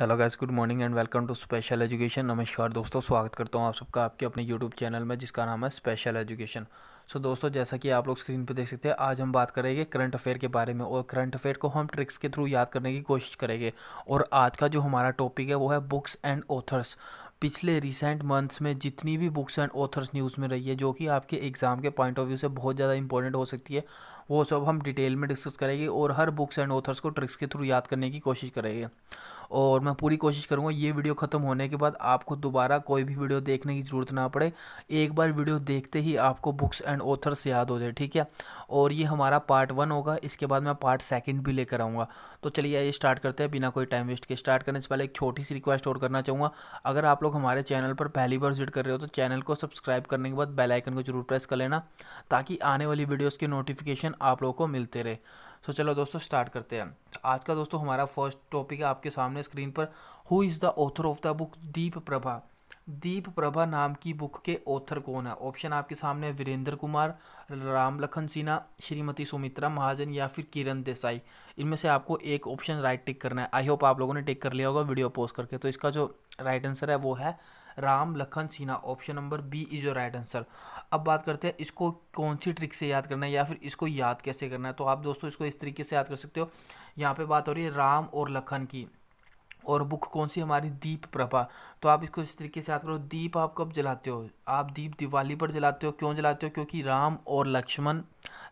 hello guys good morning and welcome to special education नमस्कार दोस्तों स्वागत करता हूँ आप सबका आपके अपने यूट्यूब चैनल में जिसका नाम है स्पेशल एजुकेशन सो दोस्तों जैसा कि आप लोग स्क्रीन पर देख सकते हैं आज हम बात करेंगे करंट अफेयर के बारे में और करंट अफेयर को हम ट्रिक्स के थ्रू याद करने की कोशिश करेंगे और आज का जो हमारा टॉपिक है वो है बुक्स एंड ऑथर्स पिछले रिसेंट मंथ्स में जितनी भी बुक्स एंड ऑथर्स न्यूज़ में रही है जो कि आपके एग्ज़ाम के पॉइंट ऑफ व्यू से बहुत ज़्यादा इंपॉर्टेंट हो सकती है वो सब हम डिटेल में डिस्कस करेंगे और हर बुक्स एंड ऑथर्स को ट्रिक्स के थ्रू याद करने की कोशिश करेंगे और मैं पूरी कोशिश करूँगा ये वीडियो ख़त्म होने के बाद आपको दोबारा कोई भी वीडियो देखने की ज़रूरत ना पड़े एक बार वीडियो देखते ही आपको बुक्स एंड ऑथर्स याद हो जाए ठीक है और ये हमारा पार्ट वन होगा इसके बाद मैं पार्ट सेकेंड भी लेकर आऊँगा तो चलिए ये स्टार्ट करते हैं बिना कोई टाइम वेस्ट के स्टार्ट करने से पहले एक छोटी सी रिक्वेस्ट और करना चाहूँगा अगर आप लोग लोग हमारे चैनल पर पहली बार विजिट कर रहे हो तो चैनल को सब्सक्राइब करने के बाद बेल आइकन को जरूर प्रेस कर लेना ताकि आने वाली वीडियोस के नोटिफिकेशन आप लोगों को मिलते रहे सो चलो दोस्तों स्टार्ट करते हैं आज का दोस्तों हमारा फर्स्ट टॉपिक है आपके सामने स्क्रीन पर who is the author of the book Deep Prabha Deep Prabha नाम की बुक के ऑथर कौन है ऑप्शन आपके सामने वीरेंद्र कुमार राम लखन सिन्हा श्रीमती सुमित्रा महाजन या फिर किरण देसाई इनमें से आपको एक ऑप्शन राइट टिक करना है आई होप आप लोगों ने टिक कर लिया होगा वीडियो पोस्ट करके तो इसका जो राइट आंसर है वो है Ram Lakhan Sinha option number B is your right answer अब बात करते हैं इसको कौन सी ट्रिक से याद करना है या फिर इसको याद कैसे करना है तो आप दोस्तों इसको इस तरीके से याद कर सकते हो यहाँ पे बात हो रही है राम और लखन की और बुक कौन सी हमारी दीप प्रभा तो आप इसको इस तरीके से याद करो दीप आप कब जलाते हो आप दीप दिवाली पर जलाते हो क्यों जलाते हो क्योंकि राम और लक्ष्मण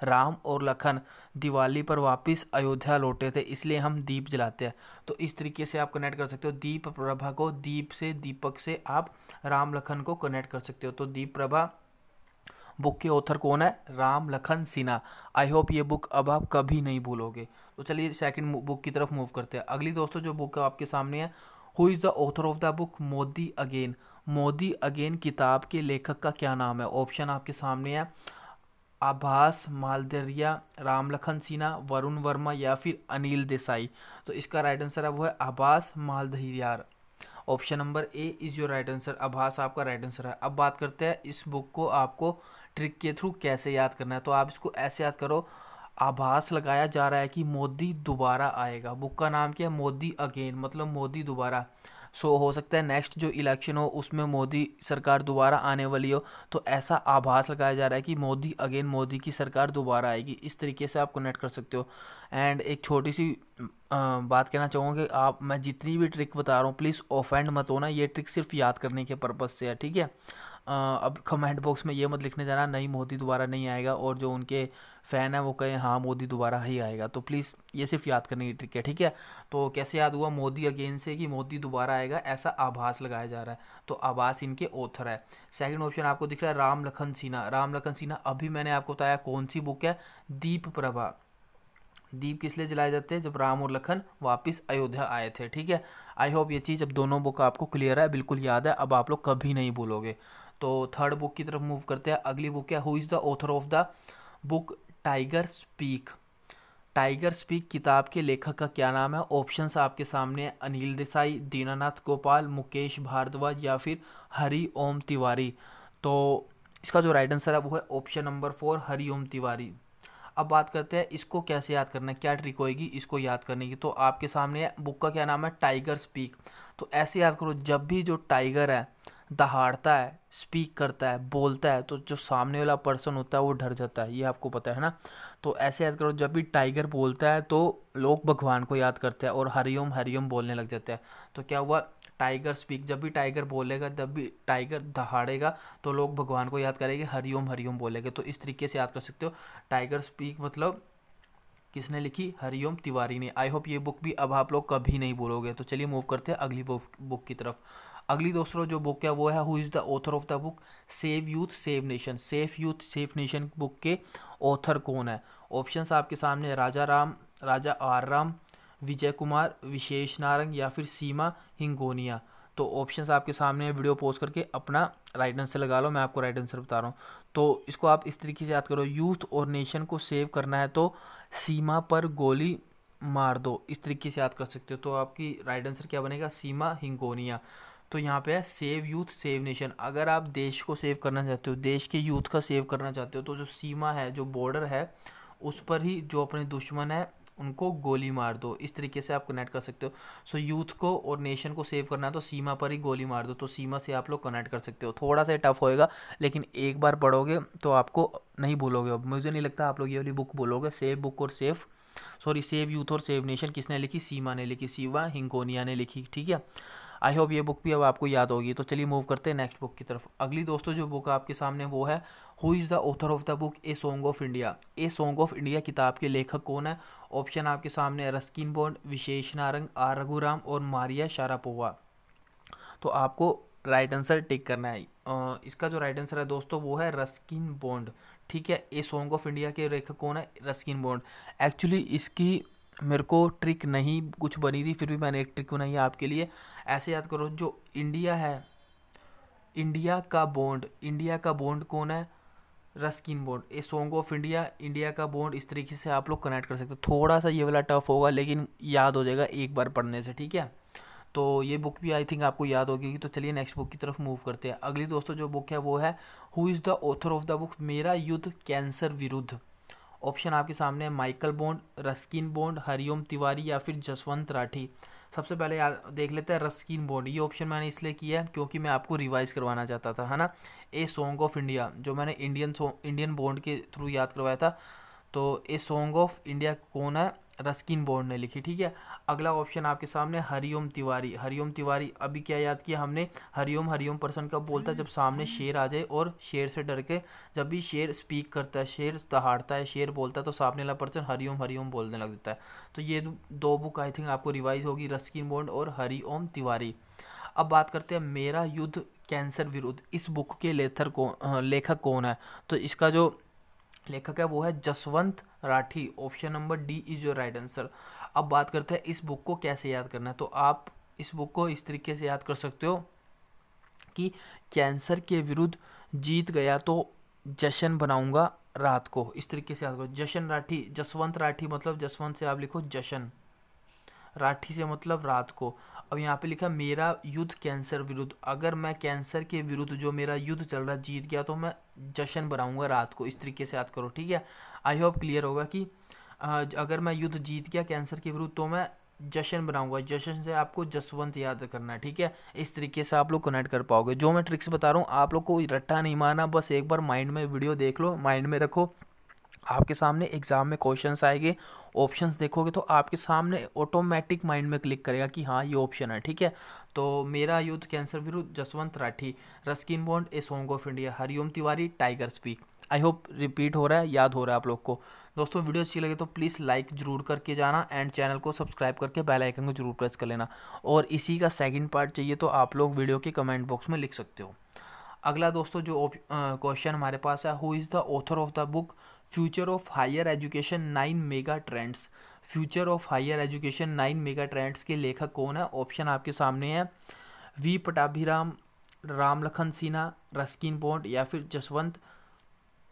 राम और लखन दिवाली पर वापस अयोध्या लौटे थे इसलिए हम दीप जलाते हैं तो इस तरीके से आप कनेक्ट कर सकते हो दीप प्रभा को दीप से दीपक से आप राम लखन को कनेक्ट कर सकते हो तो दीप प्रभा बुक के ऑथर कौन है राम लखन सिन्हा आई होप ये बुक अब आप कभी नहीं भूलोगे तो चलिए सेकंड बुक की तरफ मूव करते हैं अगली दोस्तों जो बुक आपके सामने है who is the author of the book Modi again Modi again किताब के लेखक का क्या नाम है ऑप्शन आपके सामने है आभास राम रामलखन सिन्हा वरुण वर्मा या फिर अनिल देसाई तो इसका राइट आंसर है वो है Abhas Maldahiyar option number A is your right answer Abhas आपका राइट आंसर है अब बात करते हैं इस बुक को आपको ट्रिक के थ्रू कैसे याद करना है तो आप इसको ऐसे याद करो आभास लगाया जा रहा है कि मोदी दोबारा आएगा बुक का नाम क्या है मोदी अगेन मतलब मोदी दोबारा सो so, हो सकता है नेक्स्ट जो इलेक्शन हो उसमें मोदी सरकार दोबारा आने वाली हो तो ऐसा आभास लगाया जा रहा है कि मोदी अगेन मोदी की सरकार दोबारा आएगी इस तरीके से आप कनेक्ट कर सकते हो एंड एक छोटी सी आ, बात कहना चाहूँगा कि आप मैं जितनी भी ट्रिक बता रहा हूँ प्लीज़ ऑफेंड मत होना ये ट्रिक सिर्फ याद करने के पर्पज़ से है ठीक है अब कमेंट बॉक्स में ये मत लिखने जाना नहीं मोदी दोबारा नहीं आएगा और जो उनके फ़ैन है वो कहें हाँ मोदी दोबारा ही आएगा तो प्लीज़ ये सिर्फ याद करने की ट्रिक है ठीक है तो कैसे याद हुआ मोदी अगेन से कि मोदी दोबारा आएगा ऐसा आभास लगाया जा रहा है तो आभास इनके ऑथर है सेकंड ऑप्शन आपको दिख रहा है राम लखन सिन्हा राम लखन सिन्हा अभी मैंने आपको बताया कौन सी बुक है दीप प्रभा दीप किस लिए जलाए जाते हैं जब राम और लखन वापस अयोध्या आए थे ठीक है आई होप ये चीज़ अब दोनों बुक आपको क्लियर है बिल्कुल याद है अब आप लोग कभी नहीं भूलोगे तो थर्ड बुक की तरफ मूव करते हैं अगली बुक है who is the author of the book tiger speak tiger speak किताब के लेखक का क्या नाम है ऑप्शंस आपके सामने अनिल देसाई दीनानाथ गोपाल मुकेश भारद्वाज या फिर हरि ओम तिवारी तो इसका जो राइट आंसर है वो है option number four Hari Om Tiwari अब बात करते हैं इसको कैसे याद करना है क्या ट्रिक होएगी इसको याद करने की तो आपके सामने बुक का क्या नाम है टाइगर स्पीक तो ऐसे याद करो जब भी जो टाइगर है दहाड़ता है स्पीक करता है बोलता है तो जो सामने वाला पर्सन होता है वो डर जाता है ये आपको पता है ना तो ऐसे याद करो जब भी टाइगर बोलता है तो लोग भगवान को याद करते हैं और हरिओम हरिओम बोलने लग जाते हैं तो क्या हुआ टाइगर स्पीक जब भी टाइगर बोलेगा जब भी टाइगर दहाड़ेगा तो लोग भगवान को याद करेंगे हरिओम हरिओम बोलेंगे तो इस तरीके से याद कर सकते हो टाइगर स्पीक मतलब किसने लिखी हरिओम तिवारी ने आई होप ये बुक भी अब आप लोग कभी नहीं बोलोगे तो चलिए मूव करते हैं अगली बुक बुक की तरफ अगली दोस्तों जो बुक है वो है who is the author of the book save youth save nation safe youth safe nation book के ऑथर कौन है ऑप्शंस आपके सामने राजा राम राजा आर राम विजय कुमार विशेष नारंग या फिर सीमा हिंगोनिया तो ऑप्शंस आपके सामने वीडियो पोस्ट करके अपना राइट आंसर लगा लो मैं आपको राइट आंसर बता रहा हूँ तो इसको आप इस तरीके से याद करो यूथ और नेशन को सेव करना है तो सीमा पर गोली मार दो इस तरीके से याद कर सकते हो तो आपकी राइट आंसर क्या बनेगा सीमा हिंगोनिया तो यहाँ पे है सेव यूथ सेव नेशन अगर आप देश को सेव करना चाहते हो देश के यूथ का सेव करना चाहते हो तो जो सीमा है जो बॉर्डर है उस पर ही जो अपने दुश्मन है उनको गोली मार दो इस तरीके से आप कनेक्ट कर सकते हो सो so, यूथ को और नेशन को सेव करना है तो सीमा पर ही गोली मार दो तो सीमा से आप लोग कनेक्ट कर सकते हो थोड़ा सा टफ होएगा लेकिन एक बार पढ़ोगे तो आपको नहीं भूलोगे अब मुझे नहीं लगता आप लोग ये वाली बुक बोलोगे सेव बुक और सेव सॉरी सेव यूथ और सेव नेशन किसने लिखी सीमा ने लिखी सीवा हिंगोनिया ने लिखी ठीक है आई होप ये बुक भी अब आपको याद होगी तो चलिए मूव करते हैं नेक्स्ट बुक की तरफ अगली दोस्तों जो बुक आपके सामने वो है who is the author of the book a song of India a song of India किताब के लेखक कौन है ऑप्शन आपके सामने है Ruskin Bond Vishesh Narang R Raghuram और मारिया शारापोवा तो आपको राइट आंसर टिक करना है इसका जो राइट आंसर है दोस्तों वो है रस्किन बॉन्ड ठीक है ए सॉन्ग ऑफ इंडिया के लेखक कौन है रस्किन बॉन्ड एक्चुअली इसकी मेरे को ट्रिक नहीं कुछ बनी थी फिर भी मैंने एक ट्रिक बनाई है आपके लिए ऐसे याद करो जो इंडिया है इंडिया का बॉन्ड इंडिया का बॉन्ड कौन है Ruskin Bond a song of India India का बॉन्ड इस तरीके से आप लोग कनेक्ट कर सकते हो थोड़ा सा ये वाला टफ होगा लेकिन याद हो जाएगा एक बार पढ़ने से ठीक है तो ये बुक भी आई थिंक आपको याद होगी तो चलिए नेक्स्ट बुक की तरफ मूव करते हैं अगली दोस्तों जो बुक है वो है who is the author of the book मेरा युद्ध कैंसर विरुद्ध ऑप्शन आपके सामने है Michael Bond Ruskin Bond Hariom Tiwari या फिर जसवंत राठी सबसे पहले याद देख लेते हैं रस्किन बोंड ये ऑप्शन मैंने इसलिए किया है क्योंकि मैं आपको रिवाइज करवाना चाहता था है ना ए सॉन्ग ऑफ इंडिया जो मैंने इंडियन सॉन्ग इंडियन बोंड के थ्रू याद करवाया था तो ए सॉन्ग ऑफ इंडिया कौन है रस्किन बोर्ड ने लिखी ठीक है अगला ऑप्शन आपके सामने हरिओम तिवारी हरिओम तिवारी अभी क्या याद किया हमने हरिओम हरिओम पर्सन कब बोलता है जब सामने शेर आ जाए और शेर से डर के जब भी शेर स्पीक करता है शेर दहाड़ता है शेर बोलता है तो सामने वाला पर्सन हरिओम हरिओम बोलने लग जाता है तो ये दो बुक आई थिंक आपको रिवाइज होगी रस्किन बोर्ड और हरिओम तिवारी अब बात करते हैं मेरा युद्ध कैंसर विरुद्ध इस बुक के लेथर कौन लेखक कौन है तो इसका जो लेखक है वो है Jaswant Rathi option number D is your right answer अब बात करते हैं इस बुक को कैसे याद करना है तो आप इस बुक को इस तरीके से याद कर सकते हो कि कैंसर के विरुद्ध जीत गया तो जश्न बनाऊंगा रात को इस तरीके से याद करो जशन राठी जसवंत राठी मतलब जसवंत से आप लिखो जशन राठी से मतलब रात को अब यहाँ पे लिखा मेरा युद्ध कैंसर विरुद्ध अगर मैं कैंसर के विरुद्ध जो मेरा युद्ध चल रहा जीत गया तो मैं जश्न बनाऊंगा रात को इस तरीके से याद करो ठीक है आई होप क्लियर होगा कि अगर मैं युद्ध जीत गया कैंसर के विरुद्ध तो मैं जश्न बनाऊंगा जश्न से आपको जसवंत याद करना है ठीक है इस तरीके से आप लोग कनेक्ट कर पाओगे जो मैं ट्रिक्स बता रहा हूँ आप लोग को रट्टा नहीं मारना बस एक बार माइंड में वीडियो देख लो माइंड में रखो आपके सामने एग्ज़ाम में क्वेश्चंस आएंगे ऑप्शंस देखोगे तो आपके सामने ऑटोमेटिक माइंड में क्लिक करेगा कि हाँ ये ऑप्शन है ठीक है तो मेरा युद्ध कैंसर विरुद्ध Jaswant Rathi Ruskin Bond a song of India Hariom Tiwari tiger speak I hope repeat हो रहा है याद हो रहा है आप लोग को दोस्तों वीडियो अच्छी लगे तो प्लीज़ लाइक जरूर करके जाना एंड चैनल को सब्सक्राइब करके बेल आइकन को जरूर प्रेस कर लेना और इसी का सेकंड पार्ट चाहिए तो आप लोग वीडियो के कमेंट बॉक्स में लिख सकते हो अगला दोस्तों जो क्वेश्चन हमारे पास है who is the author of the book future of higher education nine mega trends future of higher education nine mega trends के लेखक कौन है ऑप्शन आपके सामने है V Pattabhiram Ram Lakhan Sinha Ruskin Bond या फिर जसवंत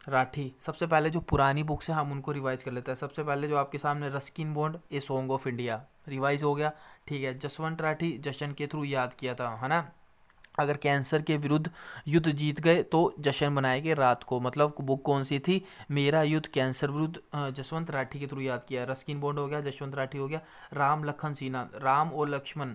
राठी सबसे पहले जो पुरानी बुक्स हैं हम उनको रिवाइज कर लेते हैं सबसे पहले जो आपके सामने Ruskin Bond a song of India revise हो गया ठीक है जसवंत राठी जशन के थ्रू याद किया था है ना अगर कैंसर के विरुद्ध युद्ध जीत गए तो जश्न गए रात को मतलब बुक कौन सी थी मेरा युद्ध कैंसर विरुद्ध जसवंत राठी के थ्रू याद किया रस्किन बॉन्ड हो गया जसवंत राठी हो गया राम लखन सिन्हा राम और लक्ष्मण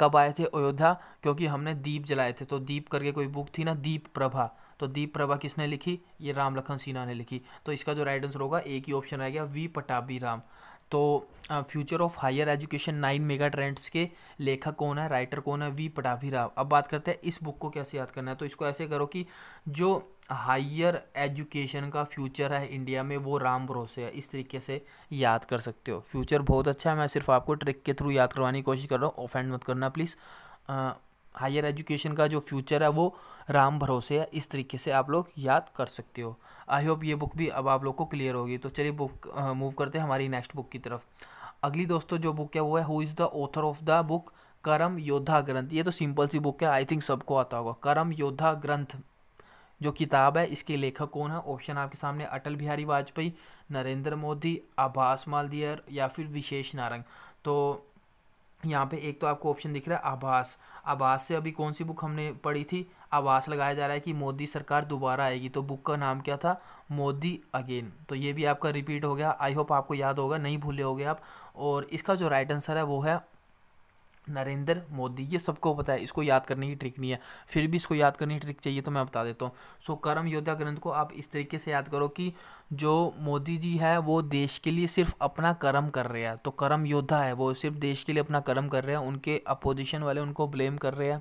कब आए थे अयोध्या क्योंकि हमने दीप जलाए थे तो दीप करके कोई बुक थी ना दीप प्रभा तो दीप प्रभा किसने लिखी ये राम लखन सिन्हा ने लिखी तो इसका जो राइट आंसर होगा एक ही ऑप्शन आ गया वी पटाबी राम तो future of higher education nine mega trends के लेखक कौन है राइटर कौन है वी पटाभी राव अब बात करते हैं इस बुक को कैसे याद करना है तो इसको ऐसे करो कि जो हायर एजुकेशन का फ्यूचर है इंडिया में वो राम भरोसे है इस तरीके से याद कर सकते हो फ्यूचर बहुत अच्छा है मैं सिर्फ आपको ट्रिक के थ्रू याद करवाने की कोशिश कर रहा हूँ ऑफेंड मत करना प्लीज़ हायर एजुकेशन का जो फ्यूचर है वो राम भरोसे है इस तरीके से आप लोग याद कर सकते हो आई होप ये बुक भी अब आप लोग को क्लियर होगी तो चलिए बुक मूव करते हैं हमारी नेक्स्ट बुक की तरफ अगली दोस्तों जो बुक है वो है who is the author of the book Karam Yoddha ग्रंथ ये तो सिंपल सी बुक है आई थिंक सबको आता होगा करम योद्धा ग्रंथ जो किताब है इसके लेखक कौन है ऑप्शन आपके सामने अटल बिहारी वाजपेयी नरेंद्र मोदी आभास मालदियर या फिर विशेष नारंग तो यहाँ पे एक तो आपको ऑप्शन दिख रहा है आवास आवास से अभी कौन सी बुक हमने पढ़ी थी आवास लगाया जा रहा है कि मोदी सरकार दोबारा आएगी तो बुक का नाम क्या था मोदी अगेन तो ये भी आपका रिपीट हो गया आई होप आपको याद होगा नहीं भूले होगे आप और इसका जो राइट आंसर है वो है नरेंद्र मोदी ये सबको पता है इसको याद करने की ट्रिक नहीं है फिर भी इसको याद करने की ट्रिक चाहिए तो मैं बता देता हूँ सो कर्म योद्धा ग्रंथ को आप इस तरीके से याद करो कि जो मोदी जी है वो देश के लिए सिर्फ अपना कर्म कर रहे हैं तो कर्म योद्धा है वो सिर्फ देश के लिए अपना कर्म कर रहे हैं उनके अपोजिशन वाले उनको ब्लेम कर रहे हैं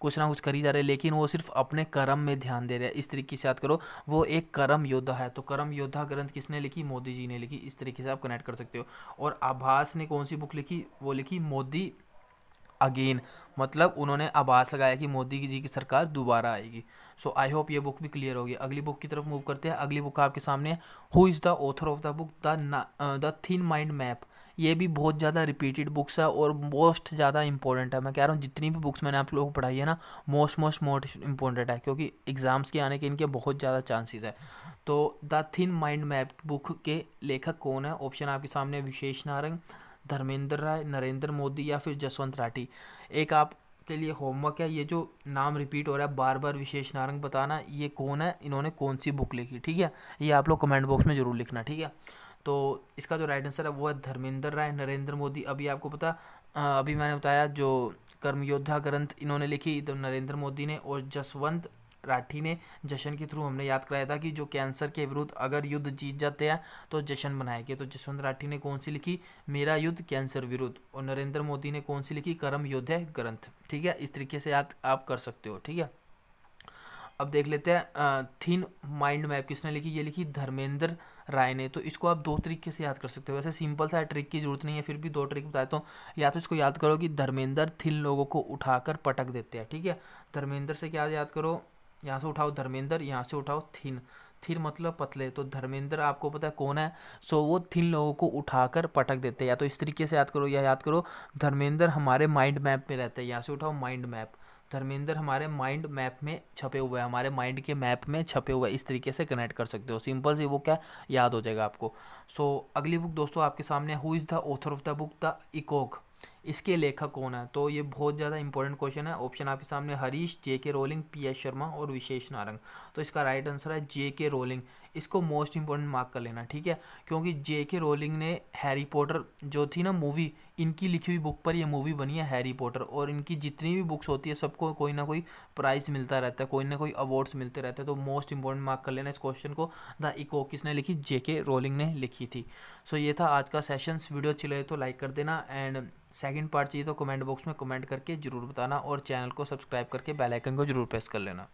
कुछ ना कुछ करी जा रहे हैं लेकिन वो सिर्फ अपने कर्म में ध्यान दे रहे हैं इस तरीके से याद करो वो एक कर्म योद्धा है तो कर्म योद्धा ग्रंथ किसने लिखी मोदी जी ने लिखी इस तरीके से आप कनेक्ट कर सकते हो और आभास ने कौन सी बुक लिखी वो लिखी मोदी अगेन मतलब उन्होंने आवाज़ लगाया कि मोदी जी की सरकार दोबारा आएगी सो आई होप ये बुक भी क्लियर होगी अगली बुक की तरफ मूव करते हैं अगली बुक आपके सामने है who is the author of the book the the thin mind map ये भी बहुत ज़्यादा रिपीटेड बुक्स है और मोस्ट ज़्यादा इंपॉर्टेंट है मैं कह रहा हूँ जितनी भी बुक्स मैंने आप लोगों को पढ़ाई है ना मोस्ट मोस्ट मोस्ट इंपॉर्टेंट है क्योंकि एग्ज़ाम्स के आने के इनके बहुत ज़्यादा चांसेस है तो the thin mind map book के लेखक कौन है ऑप्शन आपके सामने विशेष नारंग धर्मेंद्र राय नरेंद्र मोदी या फिर जसवंत राठी एक आप के लिए होमवर्क है ये जो नाम रिपीट हो रहा है बार बार विशेष नारंग बताना ये कौन है इन्होंने कौन सी बुक लिखी ठीक है ये आप लोग कमेंट बॉक्स में ज़रूर लिखना ठीक है तो इसका जो राइट आंसर है वो है धर्मेंद्र राय नरेंद्र मोदी अभी आपको पता अभी मैंने बताया जो कर्मयोद्धा ग्रंथ इन्होंने लिखी तो नरेंद्र मोदी ने और जसवंत राठी ने जशन के थ्रू हमने याद कराया था कि जो कैंसर के विरुद्ध अगर युद्ध जीत जाते हैं तो जश्न मनाएंगे तो जसवंत राठी ने कौन सी लिखी मेरा युद्ध कैंसर विरुद्ध और नरेंद्र मोदी ने कौन सी लिखी कर्म योद्धा ग्रंथ ठीक है इस तरीके से याद आप कर सकते हो ठीक है अब देख लेते हैं थीन माइंड मैप किसने लिखी ये लिखी धर्मेंद्र राय ने तो इसको आप दो तरीके से याद कर सकते हो वैसे सिंपल सा ट्रिक की जरूरत नहीं है फिर भी दो ट्रिक बताता हूँ या तो इसको याद करो कि धर्मेंद्र थिन लोगों को उठाकर पटक देते हैं ठीक है धर्मेंद्र से क्या याद करो यहाँ से उठाओ धर्मेंद्र यहाँ से उठाओ थिन थिन मतलब पतले तो धर्मेंद्र आपको पता है कौन है सो वो थिन लोगों को उठाकर पटक देते हैं या तो इस तरीके से याद करो या याद करो धर्मेंद्र हमारे माइंड मैप में रहते हैं यहाँ से उठाओ माइंड मैप धर्मेंद्र हमारे माइंड मैप में छपे हुए हैं हमारे माइंड के मैप में छपे हुए इस तरीके से कनेक्ट कर सकते हो सिंपल सी वो क्या याद हो जाएगा आपको सो so, अगली बुक दोस्तों आपके सामने who is the author of the book the इकोक इसके लेखक कौन है तो ये बहुत ज़्यादा इंपॉर्टेंट क्वेश्चन है ऑप्शन आपके सामने हरीश जे के रोलिंग पी एस शर्मा और विशेष नारंग तो इसका राइट आंसर है जे के रोलिंग इसको मोस्ट इंपॉर्टेंट मार्क कर लेना ठीक है क्योंकि जे के रोलिंग ने हैरी पॉटर जो थी ना मूवी इनकी लिखी हुई बुक पर ये मूवी बनी है हैरी पॉटर और इनकी जितनी भी बुक्स होती है सबको कोई ना कोई प्राइज़ मिलता रहता है कोई ना कोई अवार्ड्स मिलते रहते हैं तो मोस्ट इंपॉर्टेंट मार्क कर लेना इस क्वेश्चन को द इको किसने लिखी जे के रोलिंग ने लिखी थी सो so, ये था आज का सेशन वीडियो अच्छी लगे तो लाइक कर देना एंड सेकेंड पार्ट चाहिए तो कमेंट बॉक्स में कमेंट करके जरूर बताना और चैनल को सब्सक्राइब करके बेल आइकन को जरूर प्रेस कर लेना